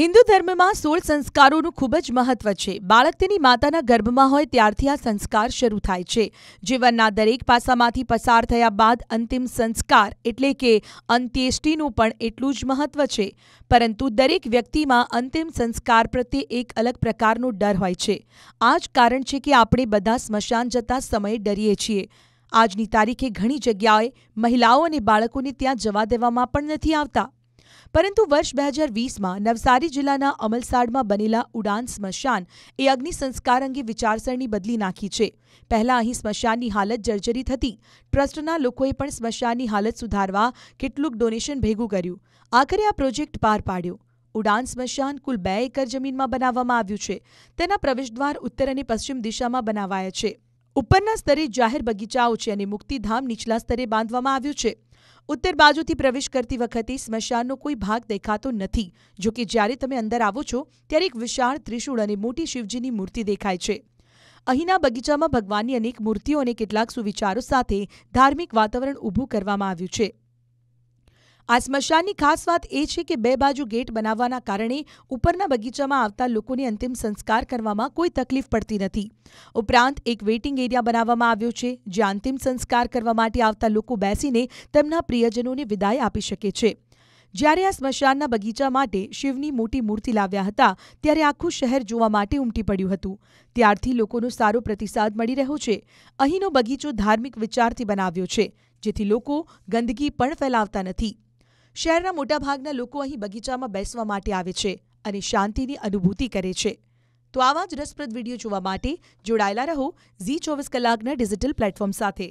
હિન્દુ ધર્મમાં સોળ સંસ્કારોનું ખૂબ જ મહત્વ છે બાળક તેની માતાના ગર્ભમાં હોય ત્યારથી આ સંસ્કાર શરૂ થાય છે જીવનના દરેક પાસામાંથી પસાર થયા બાદ અંતિમ સંસ્કાર એટલે કે અંત્યેષ્ટિનું પણ એટલું જ મહત્વ છે પરંતુ દરેક વ્યક્તિમાં અંતિમ સંસ્કાર પ્રત્યે એક અલગ પ્રકારનો ડર હોય છે આ જ કારણ છે કે આપણે બધા સ્મશાન જતા સમયે ડરીએ છીએ આજની તારીખે ઘણી જગ્યાએ મહિલાઓ અને બાળકોને ત્યાં જવા દેવામાં પણ નથી આવતા પરંતુ વર્ષ બે હજાર વીસમાં નવસારી જિલ્લાના અમલસાડમાં બનેલા ઉડાન સ્મશાન એ અગ્નિ સંસ્કાર અંગે વિચારસરણી બદલી નાખી છે પહેલાં અહીં સ્મશાનની હાલત જર્જરી થતી ટ્રસ્ટના લોકોએ પણ સ્મશાનની હાલત સુધારવા કેટલુંક ડોનેશન ભેગું કર્યું આખરે આ પ્રોજેક્ટ પાર પાડ્યો ઉડાન સ્મશાન કુલ બે એકર જમીનમાં બનાવવામાં આવ્યું છે તેના પ્રવેશદ્વાર ઉત્તર અને પશ્ચિમ દિશામાં બનાવાયા છે ઉપરના સ્તરે જાહેર બગીચાઓ છે અને મુક્તિધામ નીચલા સ્તરે બાંધવામાં આવ્યું છે ઉત્તર બાજુથી પ્રવેશ કરતી વખતે સ્મશાનનો કોઈ ભાગ દેખાતો નથી જો કે જ્યારે તમે અંદર આવો છો ત્યારે એક વિશાળ ત્રિશૂળ અને મોટી શિવજીની મૂર્તિ દેખાય છે અહીંના બગીચામાં ભગવાનની અનેક મૂર્તિઓ અને કેટલાક સુવિચારો સાથે ધાર્મિક વાતાવરણ ઊભું કરવામાં આવ્યું છે આ સ્મશાનની ખાસ વાત એ છે કે બે બાજુ ગેટ બનાવવાના કારણે ઉપરના બગીચામાં આવતા લોકોને અંતિમ સંસ્કાર કરવામાં કોઈ તકલીફ પડતી નથી ઉપરાંત એક વેઇટિંગ એરિયા બનાવવામાં આવ્યો છે જ્યાં અંતિમ સંસ્કાર કરવા માટે આવતા લોકો બેસીને તેમના પ્રિયજનોને વિદાય આપી શકે છે જ્યારે આ સ્મશાનના બગીચા માટે શિવની મોટી મૂર્તિ લાવ્યા હતા ત્યારે આખું શહેર જોવા માટે ઉમટી પડ્યું હતું ત્યારથી લોકોનો સારો પ્રતિસાદ મળી રહ્યો છે અહીંનો બગીચો ધાર્મિક વિચારથી બનાવ્યો છે જેથી લોકો ગંદકી પણ ફેલાવતા નથી શહેરના મોટાભાગના લોકો અહીં બગીચામાં બેસવા માટે આવે છે અને શાંતિની અનુભૂતિ કરે છે તો આવા જ રસપ્રદ વિડીયો જોવા માટે જોડાયેલા રહો ઝી ચોવીસ કલાકના ડિજિટલ પ્લેટફોર્મ સાથે